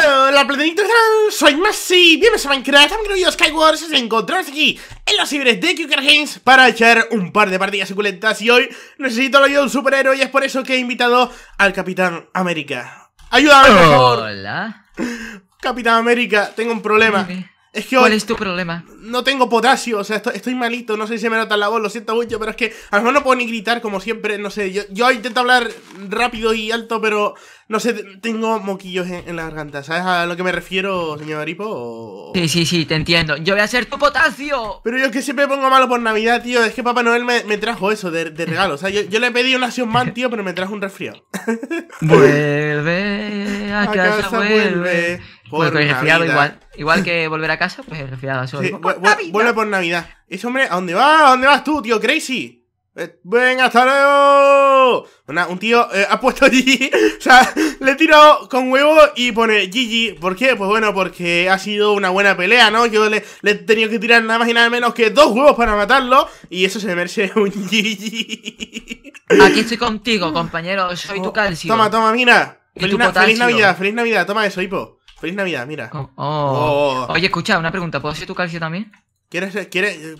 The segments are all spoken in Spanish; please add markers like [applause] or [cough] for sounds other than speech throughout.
Hola platanitos, soy Masi, bienvenidos a Minecraft, bienvenidos a Skywars, y encontramos aquí en los ciberes de Quicker Games para echar un par de partidas suculentas y hoy necesito la ayuda de un superhéroe y es por eso que he invitado al Capitán América. Ayúdame, por favor. Hola. Capitán América, tengo un problema. Es que ¿Cuál es tu problema? No tengo potasio, o sea, estoy, malito, no sé si se me nota la voz, lo siento mucho, pero es que a lo mejor no puedo ni gritar como siempre, no sé, yo, yo intento hablar rápido y alto, pero no sé, tengo moquillos en, la garganta, ¿sabes a lo que me refiero, señor Aripo? Sí, sí, sí, te entiendo, yo voy a ser tu potasio. Pero yo es que siempre pongo malo por Navidad, tío, es que Papá Noel me, trajo eso de, de, regalo, o sea, yo, yo le pedí un Sion Man, tío, pero me trajo un resfriado. [laughs] Vuelve. Ah, a, casa, vuelve. Eh. igual. Igual que volver a casa, pues es resfriado. vuelve por Navidad. Ese hombre, ¿a dónde vas? ¿A dónde vas tú, tío? Crazy. Eh, Venga, hasta luego. un tío eh, ha puesto GG o sea, [laughs] le he con huevo y pone GG ¿Por qué? Pues bueno, porque ha sido una buena pelea, ¿no? Yo le, he tenido que tirar nada más y nada menos que dos huevos para matarlo. Y eso se merece [laughs] un GG Aquí estoy contigo, compañero. Soy tu oh, calcio. Toma, toma, mira feliz, Navidad, feliz Navidad, toma eso, Hipo. Feliz Navidad, mira. Oh, oh. Oh. Oye, escucha, una pregunta, ¿puedo ser tu calcio también? ¿Quieres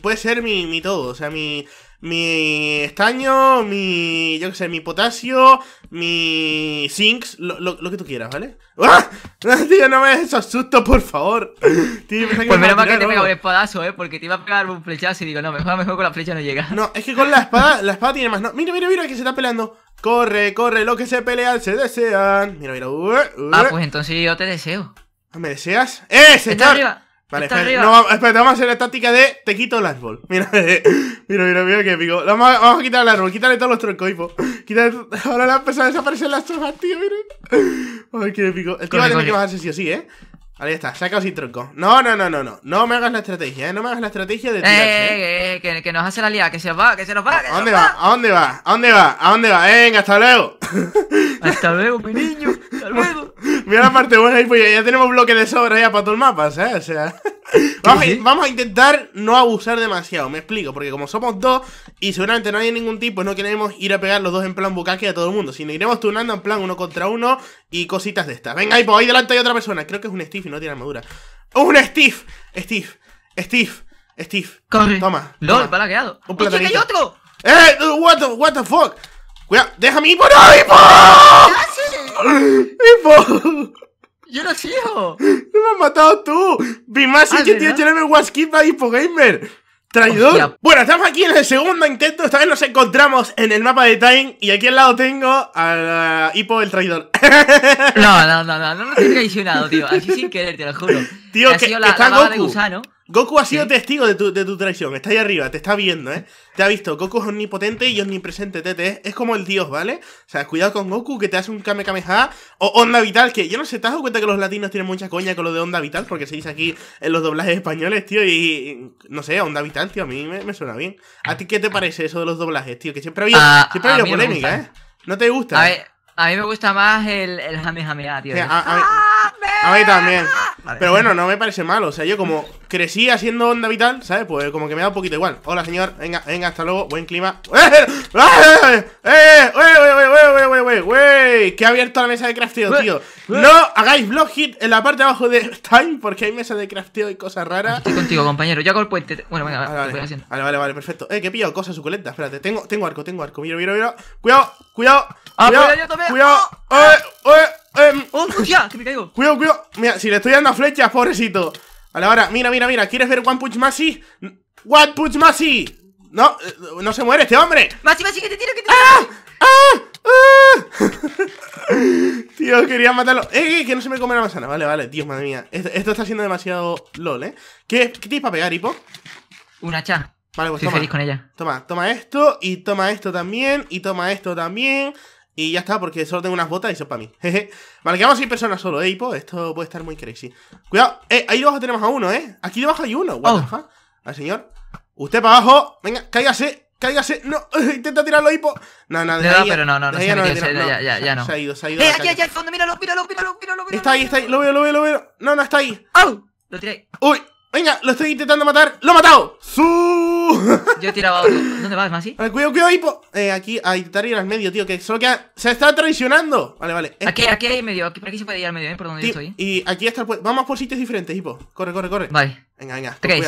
puede ser mi, mi todo, o sea, mi, mi estaño, mi, yo qué sé, mi potasio, mi zincs, lo, lo, que tú quieras, ¿vale? [laughs] ¡Ah! Tío, no me des esos sustos, por favor. Tío, pues menos mal que te pega un espadazo, ¿eh? Porque te iba a pegar un flechazo y digo, no, mejor, mejor con la flecha no llega. No, es que con la espada, la espada tiene más... No, mira, mira, mira, que se está peleando. Corre, corre, lo que se pelean se desean. Mira, mira. Uh, uh, Ah, pues entonces yo te deseo. ¿Me deseas? ¡Eh, señor! Vale, espera, no, espérate, vamos a hacer la táctica de te quito el árbol. [laughs] Mira, mira, mira, mira que épico Vamos a, quitar el árbol, quítale todos los troncos, hijo. [laughs] ahora le han empezado a desaparecer las hojas, tío, miren Ay, qué épico El tío va a tener que bajarse sí o sí, ¿eh? Ahí está, sacado sin tronco. No, no, no, no, no. No me hagas la estrategia, ¿eh? No me hagas la estrategia de eh, tirarse. Eh, eh, eh, que, que, nos hace la liada, que se nos va, que se nos va. ¿A dónde va? va? ¿A dónde va? ¿A dónde va? ¿A dónde va? Venga, hasta luego. hasta luego, mi niño. [laughs] Hasta luego. Mira la parte buena ahí, pues ya, tenemos bloque de sobra ya para todo el mapa, O sea. [laughs] Vamos, a, intentar no abusar demasiado, me explico, porque como somos dos y seguramente no hay ningún tipo, no queremos ir a pegar los dos en plan bucaque a todo el mundo, sino iremos turnando en plan uno contra uno y cositas de estas. Venga, ahí, por pues, ahí delante hay otra persona, creo que es un Steve y no tiene armadura. ¡Un Steve! Steve, Steve, Steve. Corre. Toma. LOL, palaqueado. Un que hay otro! ¡Eh! What the, what the fuck! Cuidado, déjame ir por ahí, por... ¡Hipo! ¡Yo no sigo! ¡No me has matado tú! ¡Bimasi, que tiene Jeremy Waskipa Hippo Gamer! ¡Traidor! Bueno, estamos aquí en el segundo intento. Esta vez nos encontramos en el mapa de Time. Y aquí al lado tengo a Hippo el traidor. No, no, no, no, no me he traicionado, tío. Así sin querer, te lo juro. Tío, que, está Goku. Goku ha sido testigo de tu, de tu, traición. Está ahí arriba, te está viendo, ¿eh? Te ha visto. Goku es omnipotente y omnipresente, Tete. Es como el dios, ¿vale? O sea, cuidado con Goku, que te hace un Kamehameha. O Onda Vital, que yo no sé, ¿te has dado cuenta que los latinos tienen mucha coña con lo de Onda Vital? Porque se dice aquí en los doblajes españoles, tío. Y, no sé, Onda Vital, tío, a mí me, suena bien. ¿A ti qué te parece eso de los doblajes, tío? Que siempre ha habido, ah, siempre polémica, ¿eh? ¿No te gusta? A, mí me gusta más el, el tío. Ah, a mí también. Pero bueno, no me parece malo. O sea, yo como crecí haciendo onda vital, ¿sabes? Pues como que me da un poquito igual. Hola, señor. Venga, venga, hasta luego. Buen clima. ¡Eh! Que ha abierto la mesa de crafteo, tío. No hagáis block hit en la parte de abajo de Time porque hay mesa de crafteo y cosas raras. Estoy contigo, compañero. Ya con el puente. Bueno, venga, vale, vale. Vale, vale, vale, perfecto. Eh, que he pillado cosas suculentas. Espérate, tengo, tengo arco, tengo arco. Mira, mira, mira. Cuidado, cuidado. Cuidado, ah, cuidado. Cuidado. Eh, eh. Em, oh, caigo! Cuidado, cuidado. Mira, si le estoy dando flechas, pobrecito. Vale, ahora, mira, mira, mira. ¿Quieres ver One Punch Masi? ¡One Punch Masi! No, eh, no se muere este hombre. Masi, Masi, que te tiro, que te ah, tiro. ¡Ah! ah. [laughs] tío, quería matarlo. Eh, ¡Eh, que no se me come la manzana! Vale, vale, Dios, madre mía. Esto, está siendo demasiado LOL, ¿eh? ¿Qué, qué tienes para pegar, Hipo? Un hacha. Vale, pues Estoy toma. feliz con ella. Toma, toma esto, y toma esto también, y toma esto también. Y ya está, porque solo tengo unas botas y eso es para mí. [laughs] Jeje. Vale, quedamos sin personas solo, eh, Hipo. Esto puede estar muy crazy. Cuidado, eh, ahí debajo tenemos a uno, eh. Aquí debajo hay uno. What the oh. fuck? Al señor. Usted para abajo. Venga, cáigase. Cáigase, no, [laughs] intenta tirarlo, hipo. No, no, no, ahí, pero no, no, no, se no, no, ya, ya, ya no. Se ha ido, se ha ido. Eh, aquí, aquí, al fondo, míralo, míralo, míralo, míralo. míralo está ahí, está ahí, lo veo, lo veo, lo veo. No, no, está ahí. ¡Au! Lo tiré. ¡Uy! Venga, lo estoy intentando matar. ¡Lo he matado! ¡Su! [laughs] Yo he tirado a otro. ¿Dónde vas, Masi? Ver, cuidado, cuidado, hipo. Eh, aquí, a intentar ir al medio, tío. Que solo queda. ¡Se está traicionando! Vale, vale. Aquí, aquí hay medio. Aquí, por aquí se puede ir al medio, ¿eh? Por donde yo estoy. Y aquí está el Vamos por sitios diferentes, hipo. Corre, corre, corre. Vale. Venga, venga. Tres.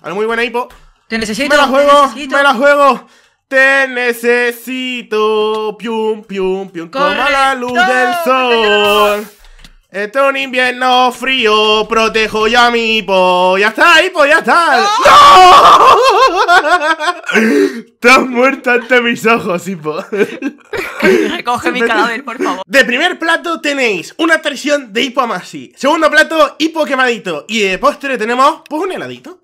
Vale, muy buena, hipo. Te necesito. Me la juego, me la juego. Te necesito. Pium, pium, pium. Corre. la luz del sol. Esto es un invierno frío, protejo ya a mi hipo Ya está, hipo, ya está. ¡No! Estás [laughs] muerto ante mis ojos, hipo. Recoge [laughs] mi cadáver, por favor. De primer plato tenéis una traición de hipo Masi Segundo plato, hipo quemadito. Y de postre tenemos, pues, un heladito.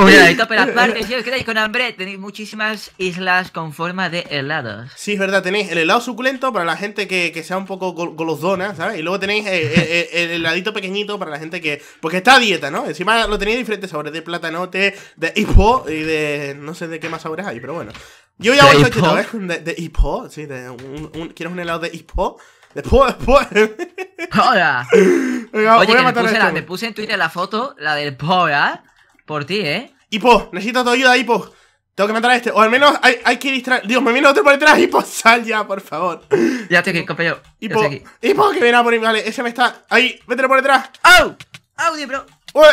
un [laughs] heladito, pero aparte, si os quedáis con hambre, tenéis muchísimas islas con forma de helados. Sí, es verdad, tenéis el helado suculento para la gente que, sea un poco golosona, ¿sabes? Y luego tenéis... Eh, eh, eh, el, heladito pequeñito para la gente que. Porque está a dieta, ¿no? Encima lo tenía diferentes sabores: de platanote, de hipo y de. No sé de qué más sabores hay, pero bueno. Yo ya voy a chito, ¿eh? De, de hipo, sí, de un, ¿Quieres un helado de hipo? Después, después. [laughs] Hola. Venga, Oye, puse la, me puse en Twitter la foto, la del po, ¿verdad? Por ti, ¿eh? Hipo, necesito tu ayuda, hipo. Tengo que matar a este. O al menos hay, hay que distraer. Dios, me viene otro por detrás. [laughs] Hipo, sal ya, por favor. Ya estoy aquí, compañero. Hipo, Hipo, que viene a por mí. Vale, ese me está. Ahí, ¡Vete por detrás. ¡Au! ¡Au, bro! ¡Uy!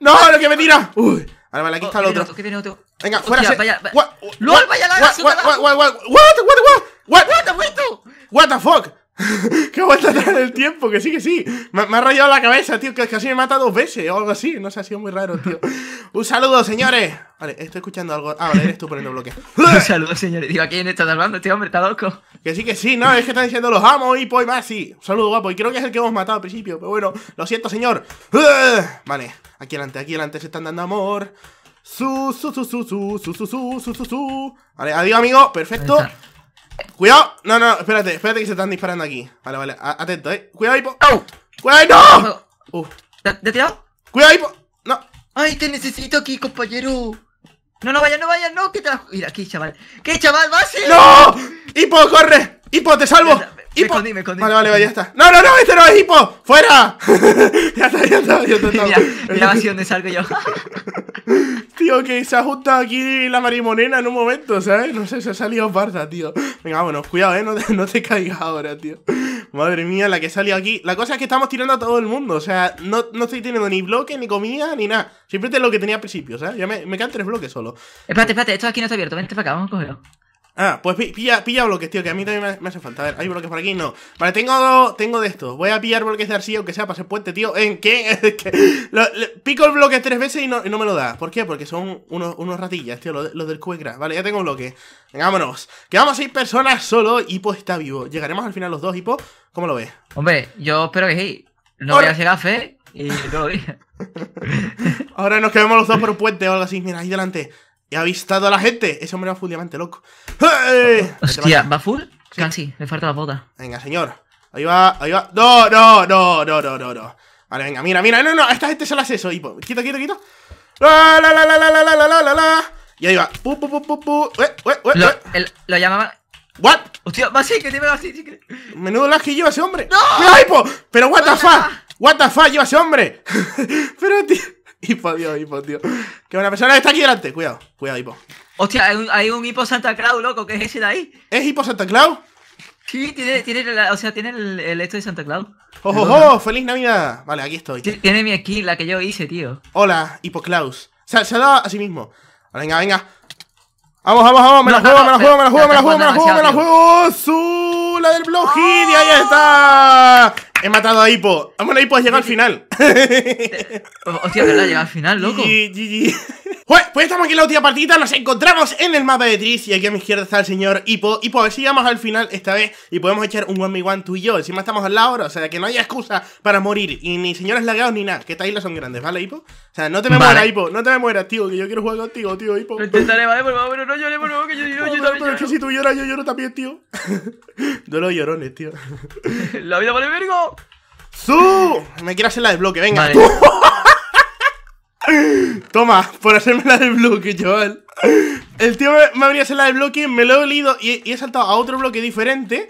¡No, lo que me tira! ¡Uy! Ahora vale, aquí oh, está el otro. otro? Venga, fuera. Vaya, vaya. what What, what, what, what, what, what, what, what the fuck? [laughs] que a en el tiempo, que sí, que sí. Me, ha rayado la cabeza, tío, que casi me mata dos veces o algo así. No sé, ha sido muy raro, tío. [laughs] Un saludo, señores. Vale, estoy escuchando algo. Ah, vale, eres tú poniendo bloque. [laughs] Un saludo, señores. Digo, ¿a quién está hablando? Este hombre está loco. Que sí, que sí, no, es que están diciendo los amo y pues más, sí. Un saludo guapo, y creo que es el que hemos matado al principio, pero bueno, lo siento, señor. Vale, aquí adelante, aquí adelante se están dando amor. Su, su, su, su, su, su, su, su, su, su, Vale, adiós, amigo, perfecto. Cuidado. No, no, espérate, espérate que se están disparando aquí. Vale, vale. atento, eh. Cuidado, Hipo. ¡Au! ¡Cuidado, no! ¡Uh! ¿Te, tirado? Cuidado, Hipo. No. Ay, te necesito aquí, compañero. No, no vayas, no vayas, no, ¿Qué te Mira, aquí, chaval. ¿Qué, chaval? ¡Vas! ¡No! ¡Hipo, corre! ¡Hipo, te salvo! Hipo. Me escondí, Vale, vale, ya está. No, no, no, este no es hipo. ¡Fuera! [laughs] ya está, ya está, ya está. [laughs] Mira, mira donde salgo yo. [laughs] Tío, que se ha ajustado aquí la marimonena en un momento, ¿sabes? No sé, se ha salido parda, tío. Venga, bueno, cuidado, ¿eh? No te, no te caigas ahora, tío. Madre mía, la que salió aquí. La cosa es que estamos tirando a todo el mundo. O sea, no, no estoy teniendo ni bloques, ni comida, ni nada. Siempre es lo que tenía al principio, ¿sabes? Ya me, me quedan tres bloques solo. Espérate, espérate, esto aquí no está abierto. Vente para acá, vamos a cogerlo. Ah, pues pilla, pilla bloques, tío, que a mí también me hace falta. A ver, hay bloques por aquí, no. Vale, tengo, tengo de estos. Voy a pillar bloques de arcilla, aunque sea para hacer puente, tío. ¿En qué? [laughs] pico el bloque tres veces y no, me lo da. ¿Por qué? Porque son unos, ratillas, tío, los, del Cuegra Vale, ya tengo un bloque. Vengámonos Quedamos seis personas solo. Hipo está vivo. Llegaremos al final los dos, Hipo. ¿Cómo lo ves? Hombre, yo espero que sí. No voy a hacer café y todo lo [laughs] Ahora nos quedamos los dos por puente o algo así. Mira, ahí delante. He avistado a la gente. Ese hombre va full diamante, loco. ¡Hey! Hostia, ¿va full? Sí. Casi, me falta la bota. Venga, señor. Ahí va, ahí va. No, no, no, no, no, no, no. Vale, venga, mira, mira. No, no, a esta gente se la hace eso, hipo. Quita, quita, quita. La, la, la, la, la, la, la, la, la, la. Y ahí va. Pu, pu, pu, pu, pu. Eh, eh, eh, lo, lo llamaba... ¿What? Hostia, va así, que te así, que... Menudo lag que lleva ese hombre. ¡No! ¡Mira, hipo! Pero what the fuck. What the fuck lleva ese hombre. [laughs] Pero, tío... [laughs] hipo, Dios, hipo, tío. Que buena persona está aquí delante. Cuidado, cuidado, hipo. Hostia, hay un, hipo Santa Claus, loco, que es ese de ahí? ¿Es hipo Santa Claus? Sí, tiene, tiene o sea, tiene el, esto de Santa Claus. ¡Ojo, oh, feliz Navidad! Vale, aquí estoy. Tiene mi skin, la que yo hice, tío. Hola, hipo Claus. O sea, se ha dado a sí mismo. Venga, venga. Vamos, vamos, vamos, me la juego, me la juego, me la juego, me la juego, me la juego, me la juego. ¡Su! La del blog ahí ¡Ah! está. He matado a Hippo. Vamos, Hippo, has llegado al final. [laughs] Hostia, ¿verdad? llegado al [laughs] final, loco. Pues, estamos aquí en la última partida, nos encontramos en el mapa de Tris y aquí a mi izquierda está el señor Hippo. Hippo, a ver si llegamos al final esta vez y podemos echar un 1v1 tú y yo. Encima estamos al lado, o sea que no haya excusa para morir. Y ni señores lagados ni nada, que estas islas son grandes, ¿vale, Hippo? O sea, no te me mueras, Hippo, no te me mueras, tío, que yo quiero jugar contigo, tío, Hippo. Lo intentaré, vale, pero no llores, por que yo, yo, yo también es que si tú lloras, yo lloro también, tío. [laughs] llorones, tío. la vida vale vergo. ¡Zu! Me quiero hacer la del bloque, venga. [laughs] Toma, por hacerme la de bloque, chaval. El tío me, ha venido a hacer la de bloque, me lo he olido y, he saltado a otro bloque diferente.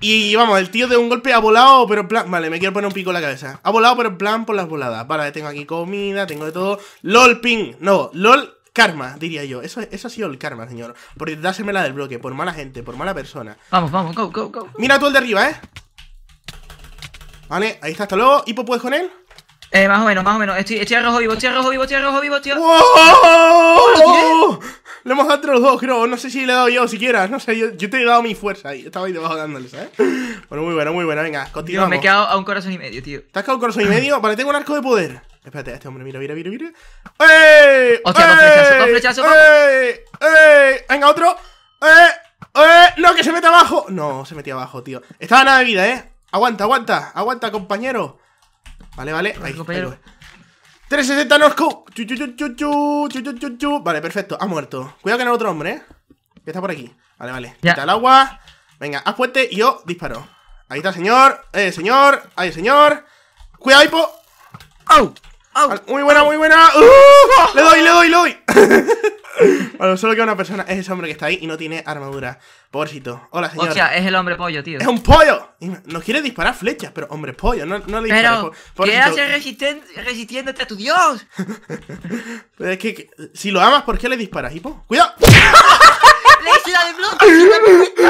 Y vamos, el tío de un golpe ha volado, pero en plan. Vale, me quiero poner un pico en la cabeza. Ha volado, pero en plan por las voladas. Vale, tengo aquí comida, tengo de todo. LOL ping. No, LOL karma, diría yo. Eso, eso ha sido el karma, señor. Por la del bloque, por mala gente, por mala persona. Vamos, vamos, go, go, go. Mira tú el de arriba, eh. Vale, ahí está, hasta luego. ¿Hipo puedes con él? Eh, más o menos, más o menos. Estoy, estoy a rojo vivo, estoy a rojo vivo, estoy a rojo vivo, tío. ¡Wow! ¡Oh, Le hemos dado entre los dos, creo. No sé si le he dado yo siquiera. No sé, yo, te he dado mi fuerza ahí. Estaba ahí debajo dándole, ¿sabes? Bueno, muy bueno, muy bueno. Venga, continuamos. me he quedado a un corazón y medio, tío. ¿Te has quedado a un corazón y medio? [laughs] Vale, tengo un arco de poder. Espérate, este hombre, mira, mira, mira, mira. ¡Ey! ¡Eh! ¡Hostia, dos flechazos, dos ¡Eh! flechazos! ¡Ey! ¡Eh! ¡Ey! ¡Venga, otro! ¡Eh! ¡Eh! ¡No, que se mete abajo! No, se metió abajo, tío. Estaba nada de vida, ¿eh? Aguanta, aguanta, aguanta, compañero. Vale, vale. Ahí, compañero. 360 Nosco. Vale, perfecto. Ha muerto. Cuidado que no hay otro hombre, ¿eh? Que está por aquí. Vale, vale. Quita el agua. Venga, haz fuerte y yo disparo. Ahí está, señor. Eh, señor. Ahí, señor. Cuidado, hipo. ¡Au! ¡Au! Muy buena, muy buena. ¡Uh! Le doy, le doy, le doy. [laughs] Bueno, solo que una persona, es ese hombre que está ahí y no tiene armadura. Pobrecito. Hola, señor. sea, es el hombre pollo, tío. ¡Es un pollo! Nos quiere disparar flechas, pero hombre pollo, no, no le Pero, ¿qué haces resistiéndote a tu dios? pero [laughs] es que, si lo amas, ¿por qué le disparas, hipo? ¡Cuidado! [laughs] ¡Le de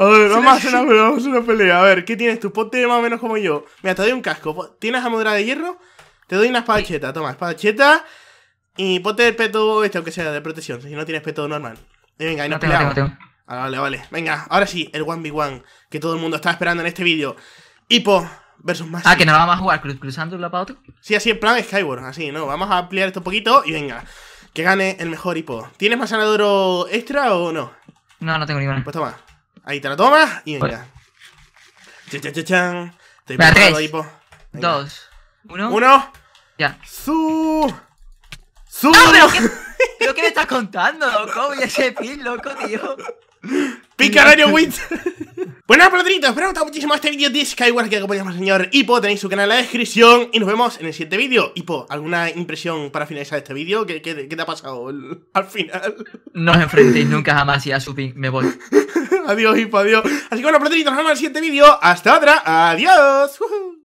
A ver, vamos a hacer una, pelea. A ver, ¿qué tienes tú? Ponte más o menos como yo. Mira, te doy un casco. ¿Tienes armadura de hierro? Te doy una espadacheta. Toma, espadacheta. Y ponte el peto este, aunque sea de protección. Si no tienes peto normal. Y venga, ahí nos no peleamos. Ah, vale, vale. Venga, ahora sí, el 1v1 que todo el mundo está esperando en este vídeo. Hipo versus más. Ah, que no vamos a jugar cruz, cruzando un lado para otro. Sí, así en plan Skyward, así, ¿no? Vamos a ampliar esto un poquito y venga. Que gane el mejor Hipo. ¿Tienes más sanador extra o no? No, no tengo ni ninguna. Pues toma. Ahí te la tomas y venga. Cha, cha, cha, chan. Te tres, ahí, po. Dos. Uno. Uno. Ya. Su. Su. [laughs] pero qué, me estás contando, loco? ¿Y ese pin, loco, tío. Pica Radio [laughs] Wins. Bueno, prodritos espero que os haya muchísimo este vídeo de Skyward que acompañamos al señor Hippo, tenéis su canal en la descripción y nos vemos en el siguiente vídeo. Hippo, ¿alguna impresión para finalizar este vídeo? ¿Qué, ¿Qué, te ha pasado al final? No os enfrentéis nunca jamás y a su me voy. [laughs] adiós, Hippo, adiós. Así que bueno, pelotritos, nos vemos en el siguiente vídeo. Hasta otra, adiós.